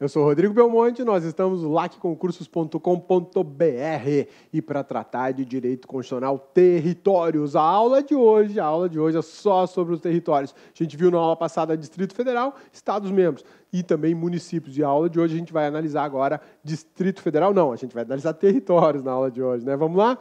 Eu sou Rodrigo Belmonte, nós estamos lacconcursos.com.br e para tratar de direito constitucional territórios. A aula de hoje, a aula de hoje é só sobre os territórios. A gente viu na aula passada Distrito Federal, Estados membros e também municípios. E a aula de hoje a gente vai analisar agora Distrito Federal, não, a gente vai analisar territórios na aula de hoje, né? Vamos lá?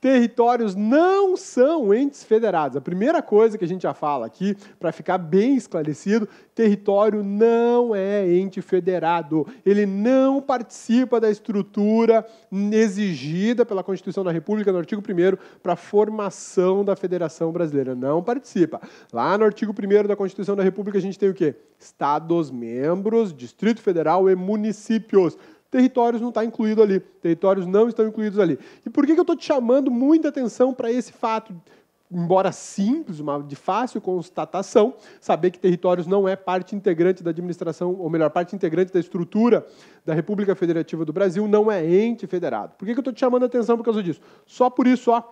territórios não são entes federados. A primeira coisa que a gente já fala aqui, para ficar bem esclarecido, território não é ente federado. Ele não participa da estrutura exigida pela Constituição da República no artigo 1 para a formação da Federação Brasileira. Não participa. Lá no artigo 1 da Constituição da República a gente tem o quê? Estados membros, Distrito Federal e municípios territórios não está incluído ali, territórios não estão incluídos ali. E por que, que eu estou te chamando muita atenção para esse fato? Embora simples, uma, de fácil constatação, saber que territórios não é parte integrante da administração, ou melhor, parte integrante da estrutura da República Federativa do Brasil, não é ente federado. Por que, que eu estou te chamando atenção por causa disso? Só por isso, ó,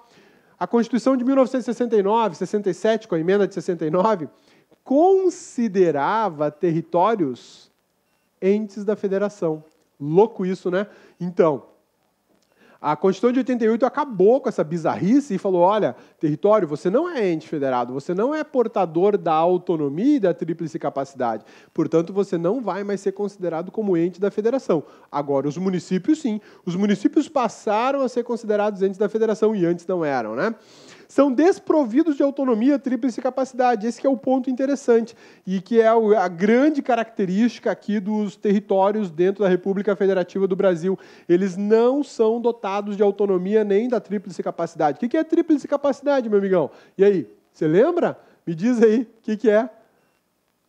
a Constituição de 1969, 67, com a emenda de 69, considerava territórios entes da federação. Louco isso, né? Então, a Constituição de 88 acabou com essa bizarrice e falou: olha, território, você não é ente federado, você não é portador da autonomia e da tríplice capacidade. Portanto, você não vai mais ser considerado como ente da federação. Agora, os municípios, sim. Os municípios passaram a ser considerados entes da federação e antes não eram, né? são desprovidos de autonomia, tríplice capacidade. Esse é o ponto interessante e que é a grande característica aqui dos territórios dentro da República Federativa do Brasil. Eles não são dotados de autonomia nem da tríplice capacidade. O que é tríplice capacidade, meu amigão? E aí, você lembra? Me diz aí o que é.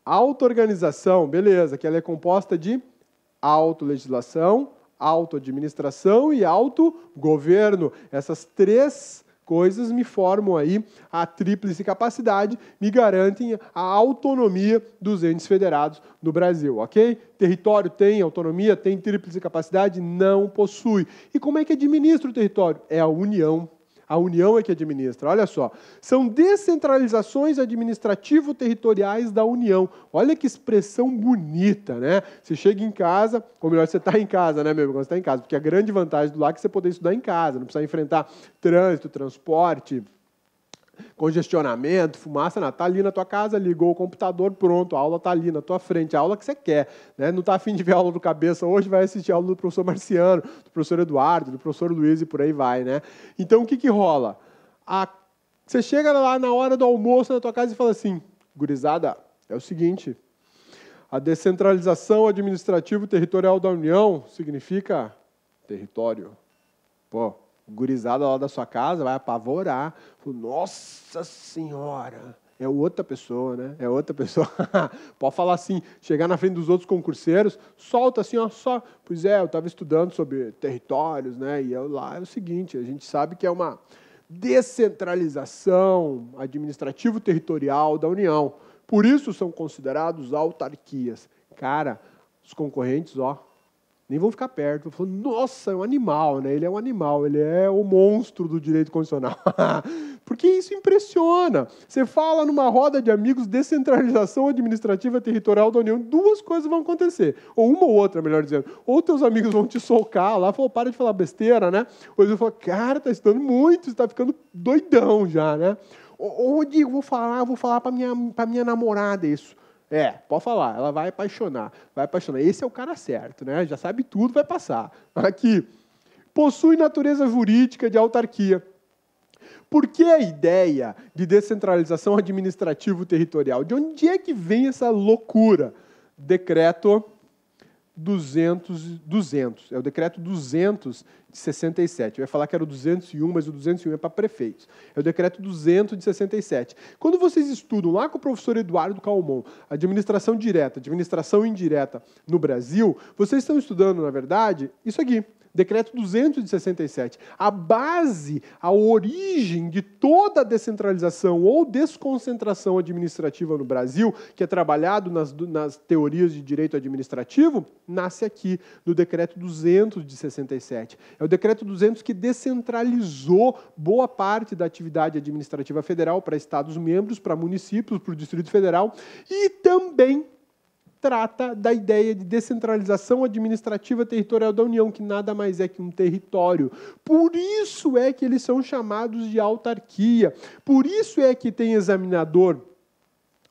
Auto-organização, beleza, que ela é composta de autolegislação, autoadministração e autogoverno. Essas três coisas me formam aí a tríplice capacidade, me garantem a autonomia dos entes federados no Brasil, ok? Território tem autonomia, tem tríplice capacidade? Não possui. E como é que administra o território? É a União a União é que administra. Olha só. São descentralizações administrativo-territoriais da União. Olha que expressão bonita, né? Você chega em casa, ou melhor, você está em casa, né, meu amigo? Você está em casa. Porque a grande vantagem do LAC é você poder estudar em casa, não precisa enfrentar trânsito, transporte congestionamento, fumaça, está né? tá ali na tua casa, ligou o computador, pronto, a aula tá ali na tua frente, a aula que você quer, né? Não tá afim de ver aula do cabeça hoje, vai assistir a aula do professor Marciano, do professor Eduardo, do professor Luiz e por aí vai, né? Então o que que rola? A... Você chega lá na hora do almoço na tua casa e fala assim, gurizada, é o seguinte, a descentralização administrativa territorial da União significa território. Pô, gurizada lá da sua casa vai apavorar. Nossa Senhora! É outra pessoa, né? É outra pessoa. Pode falar assim, chegar na frente dos outros concurseiros, solta assim, ó, só. Pois é, eu estava estudando sobre territórios, né? E eu, lá é o seguinte: a gente sabe que é uma descentralização administrativo-territorial da União. Por isso são considerados autarquias. Cara, os concorrentes, ó, nem vão ficar perto. falo nossa, é um animal, né? Ele é um animal, ele é o monstro do direito constitucional. Porque isso impressiona. Você fala numa roda de amigos, descentralização administrativa territorial da União, duas coisas vão acontecer. Ou uma ou outra, melhor dizendo. Ou teus amigos vão te socar lá, falar, para de falar besteira, né? Ou eles vão falar, cara, tá estudando muito, está ficando doidão já, né? Ou, ou digo, vou falar, vou falar para minha, minha namorada isso. É, pode falar, ela vai apaixonar, vai apaixonar. Esse é o cara certo, né? Já sabe tudo, vai passar. Aqui, possui natureza jurídica de autarquia. Por que a ideia de descentralização administrativo-territorial? De onde é que vem essa loucura? Decreto 200, 200. É o decreto 200 de 67. Eu ia falar que era o 201, mas o 201 é para prefeitos. É o decreto 200 de 67. Quando vocês estudam lá com o professor Eduardo Calmon, administração direta, administração indireta no Brasil, vocês estão estudando, na verdade, isso aqui decreto 267. A base, a origem de toda a descentralização ou desconcentração administrativa no Brasil, que é trabalhado nas, nas teorias de direito administrativo, nasce aqui, no decreto 267. É o decreto 200 que descentralizou boa parte da atividade administrativa federal para estados membros, para municípios, para o Distrito Federal e também trata da ideia de descentralização administrativa territorial da União, que nada mais é que um território. Por isso é que eles são chamados de autarquia. Por isso é que tem examinador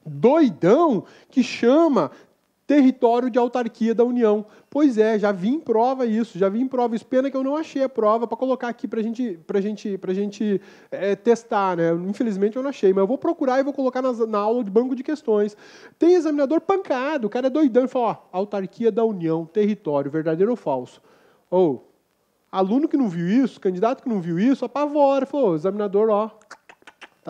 doidão que chama território de autarquia da União. Pois é, já vi em prova isso, já vi em prova isso. Pena que eu não achei a prova para colocar aqui para gente, a gente, pra gente é, testar, né? Infelizmente eu não achei, mas eu vou procurar e vou colocar nas, na aula de banco de questões. Tem examinador pancado, o cara é doidão e fala: ó, autarquia da União, território, verdadeiro ou falso? Ou, oh, aluno que não viu isso, candidato que não viu isso, apavora, falou: examinador, ó,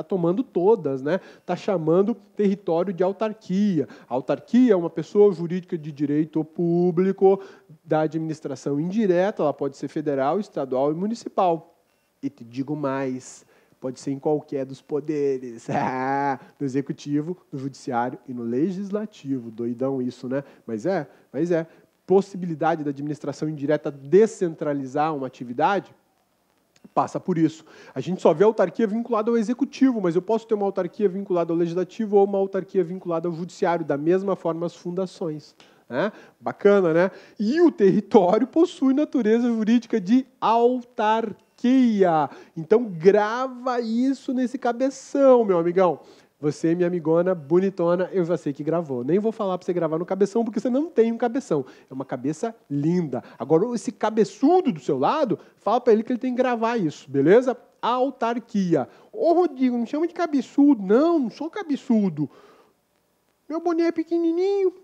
está tomando todas, né? Está chamando território de autarquia. A autarquia é uma pessoa jurídica de direito público da administração indireta, ela pode ser federal, estadual e municipal. E te digo mais, pode ser em qualquer dos poderes, no executivo, no judiciário e no legislativo. Doidão isso, né? Mas é, mas é possibilidade da administração indireta descentralizar uma atividade passa por isso. A gente só vê a autarquia vinculada ao executivo, mas eu posso ter uma autarquia vinculada ao legislativo ou uma autarquia vinculada ao judiciário, da mesma forma as fundações. Né? Bacana, né? E o território possui natureza jurídica de autarquia. Então grava isso nesse cabeção, meu amigão. Você, minha amigona, bonitona, eu já sei que gravou. Nem vou falar para você gravar no cabeção, porque você não tem um cabeção. É uma cabeça linda. Agora, esse cabeçudo do seu lado, fala para ele que ele tem que gravar isso, beleza? A autarquia. Ô, Rodrigo, me chama de cabeçudo. Não, não sou cabeçudo. Meu boné é pequenininho.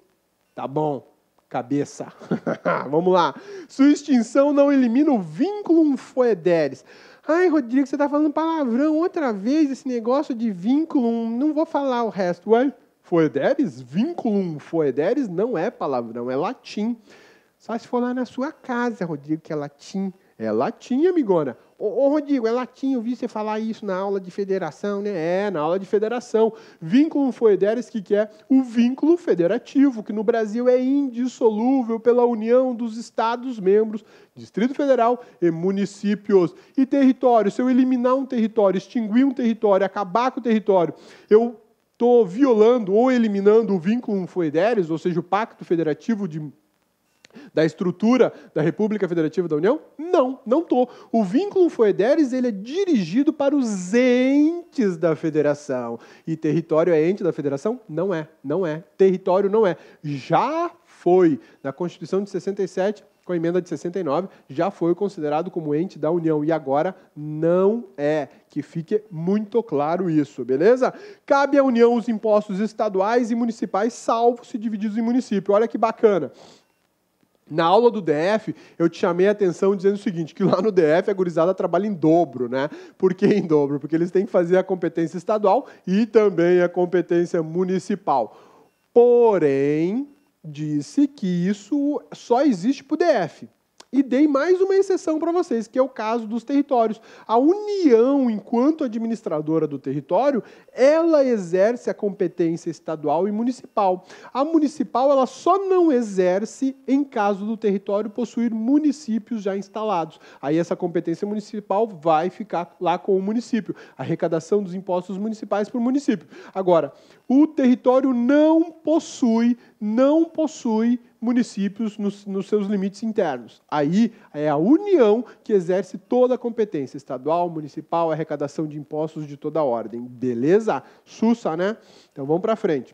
Tá bom, cabeça. Vamos lá. Sua extinção não elimina o vínculo foederes. Ai, Rodrigo, você está falando palavrão outra vez, esse negócio de vínculo, não vou falar o resto. Ué, foederes, vínculo, foederes não é palavrão, é latim. Só se for lá na sua casa, Rodrigo, que é latim. É latim, amigona. Ô, ô, Rodrigo, é latim, eu vi você falar isso na aula de federação, né? É, na aula de federação. Vínculo foederes, que, que é o vínculo federativo, que no Brasil é indissolúvel pela união dos Estados-membros, Distrito Federal e municípios. E território, se eu eliminar um território, extinguir um território, acabar com o território, eu estou violando ou eliminando o vínculo foederes, ou seja, o Pacto Federativo de da estrutura da República Federativa da União? Não, não tô. O vínculo Foederes ele é dirigido para os entes da federação. E território é ente da federação? Não é, não é. Território não é. Já foi na Constituição de 67 com a emenda de 69, já foi considerado como ente da União e agora não é. Que fique muito claro isso, beleza? Cabe à União os impostos estaduais e municipais, salvo se divididos em município. Olha que bacana. Na aula do DF, eu te chamei a atenção dizendo o seguinte, que lá no DF a gurizada trabalha em dobro, né? Por que em dobro? Porque eles têm que fazer a competência estadual e também a competência municipal. Porém, disse que isso só existe para o DF. E dei mais uma exceção para vocês, que é o caso dos territórios. A União, enquanto administradora do território, ela exerce a competência estadual e municipal. A municipal ela só não exerce em caso do território possuir municípios já instalados. Aí essa competência municipal vai ficar lá com o município. A arrecadação dos impostos municipais para o município. Agora, o território não possui, não possui municípios nos, nos, seus limites internos. Aí é a União que exerce toda a competência estadual, municipal, arrecadação de impostos de toda a ordem. Beleza? Sussa, né? Então vamos para frente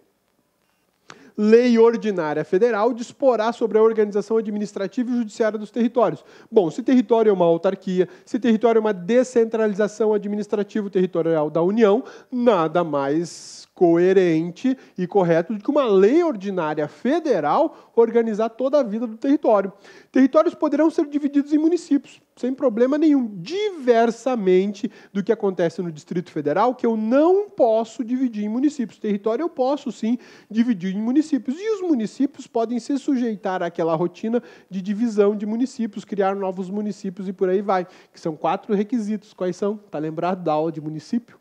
lei ordinária federal disporá sobre a organização administrativa e judiciária dos territórios. Bom, se território é uma autarquia, se território é uma descentralização administrativa territorial da União, nada mais coerente e correto do que uma lei ordinária federal organizar toda a vida do território. Territórios poderão ser divididos em municípios sem problema nenhum, diversamente do que acontece no Distrito Federal, que eu não posso dividir em municípios. Território eu posso sim dividir em municípios. E os municípios podem se sujeitar àquela rotina de divisão de municípios, criar novos municípios e por aí vai. Que são quatro requisitos. Quais são? Está lembrado da aula de município?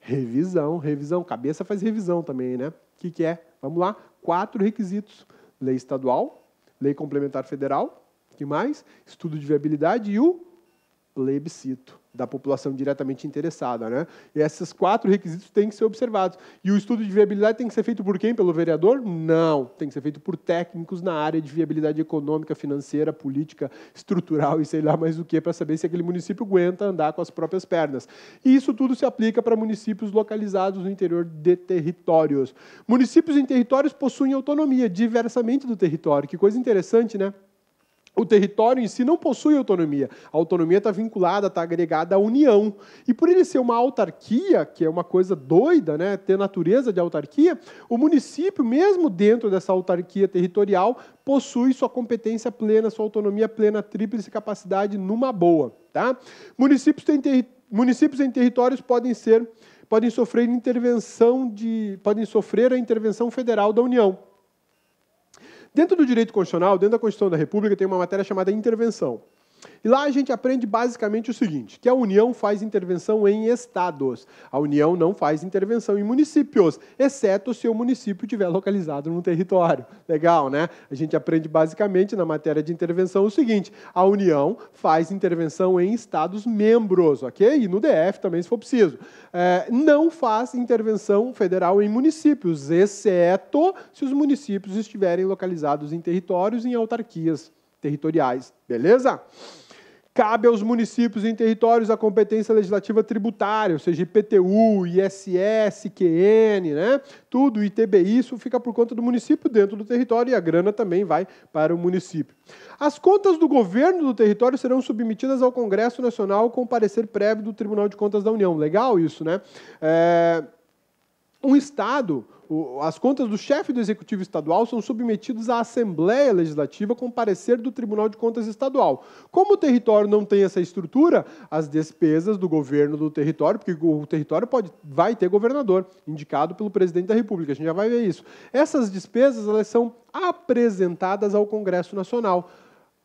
Revisão, revisão. Cabeça faz revisão também, né? O que, que é? Vamos lá. Quatro requisitos: lei estadual, lei complementar federal, mais, estudo de viabilidade e o plebiscito da população diretamente interessada, né? E esses quatro requisitos têm que ser observados. E o estudo de viabilidade tem que ser feito por quem? Pelo vereador? Não, tem que ser feito por técnicos na área de viabilidade econômica, financeira, política, estrutural e sei lá mais o que para saber se aquele município aguenta andar com as próprias pernas. E isso tudo se aplica para municípios localizados no interior de territórios. Municípios em territórios possuem autonomia diversamente do território. Que coisa interessante, né? o território em si não possui autonomia. A autonomia está vinculada, está agregada à união. E por ele ser uma autarquia, que é uma coisa doida, né, ter natureza de autarquia, o município, mesmo dentro dessa autarquia territorial, possui sua competência plena, sua autonomia plena, tríplice capacidade numa boa. Tá? Municípios, têm Municípios em territórios podem ser podem sofrer intervenção de podem sofrer a intervenção federal da União Dentro do direito constitucional, dentro da Constituição da República, tem uma matéria chamada intervenção. E lá a gente aprende basicamente o seguinte, que a União faz intervenção em estados. A União não faz intervenção em municípios, exceto se o município estiver localizado no território. Legal, né? A gente aprende basicamente na matéria de intervenção o seguinte, a União faz intervenção em estados membros, ok? E no DF também, se for preciso. É, não faz intervenção federal em municípios, exceto se os municípios estiverem localizados em territórios e em autarquias territoriais, beleza? Cabe aos municípios em territórios a competência legislativa tributária, ou seja, IPTU, ISS, QN, né? Tudo, ITBI, isso fica por conta do município dentro do território e a grana também vai para o município. As contas do governo do território serão submetidas ao Congresso Nacional com parecer prévio do Tribunal de Contas da União. Legal isso, né? É... Um Estado as contas do chefe do Executivo Estadual são submetidas à Assembleia Legislativa com parecer do Tribunal de Contas Estadual. Como o território não tem essa estrutura, as despesas do governo do território, porque o território pode, vai ter governador, indicado pelo presidente da República, a gente já vai ver isso. Essas despesas elas são apresentadas ao Congresso Nacional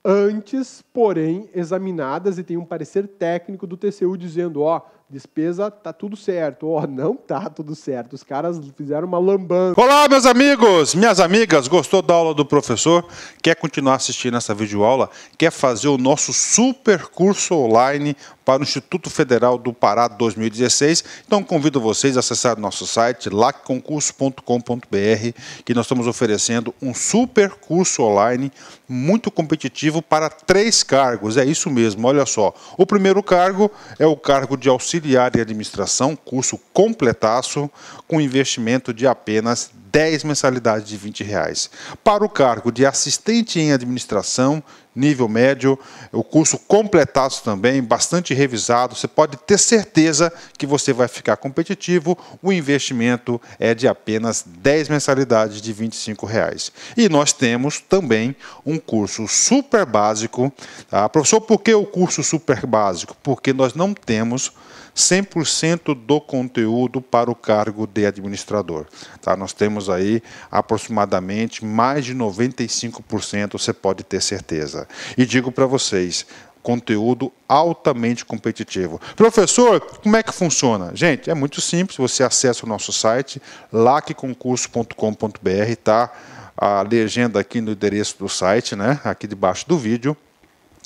antes, porém, examinadas e tem um parecer técnico do TCU dizendo, ó, despesa tá tudo certo. Ó, oh, não tá tudo certo. Os caras fizeram uma lambança. Olá, meus amigos, minhas amigas. Gostou da aula do professor? Quer continuar assistindo essa videoaula? Quer fazer o nosso super curso online para o Instituto Federal do Pará 2016? Então convido vocês a acessar nosso site lacconcurso.com.br, que nós estamos oferecendo um super curso online muito competitivo para três cargos. É isso mesmo, olha só. O primeiro cargo é o cargo de auxílio Auxiliar de Administração, curso completaço, com investimento de apenas 10 mensalidades de 20 reais. Para o cargo de assistente em administração, nível médio, o curso completaço também, bastante revisado. Você pode ter certeza que você vai ficar competitivo. O investimento é de apenas 10 mensalidades de 25 reais. E nós temos também um curso super básico. Tá? Professor, por que o curso super básico? Porque nós não temos 100% do conteúdo para o cargo de administrador. Tá? Nós temos aí aproximadamente mais de 95%, você pode ter certeza. E digo para vocês, conteúdo altamente competitivo. Professor, como é que funciona? Gente, é muito simples, você acessa o nosso site, lacconcurso.com.br, tá? A legenda aqui no endereço do site, né? Aqui debaixo do vídeo.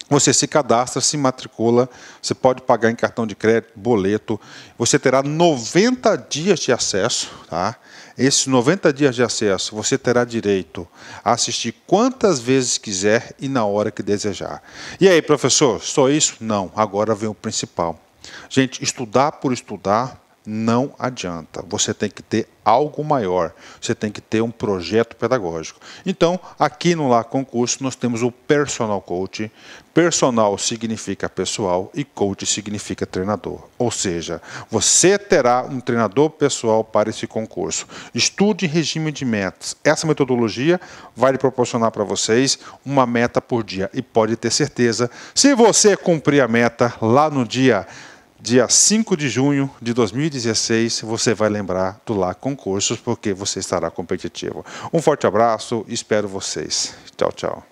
Você se cadastra, se matricula, você pode pagar em cartão de crédito, boleto. Você terá 90 dias de acesso. Tá? Esses 90 dias de acesso você terá direito a assistir quantas vezes quiser e na hora que desejar. E aí, professor, só isso? Não, agora vem o principal. Gente, estudar por estudar não adianta. Você tem que ter algo maior, você tem que ter um projeto pedagógico. Então, aqui no Lá Concurso, nós temos o personal coach. Personal significa pessoal e coach significa treinador. Ou seja, você terá um treinador pessoal para esse concurso. Estude regime de metas. Essa metodologia vai lhe proporcionar para vocês uma meta por dia e pode ter certeza, se você cumprir a meta lá no dia dia 5 de junho de 2016, você vai lembrar do Lá Concursos, porque você estará competitivo. Um forte abraço, espero vocês. Tchau, tchau.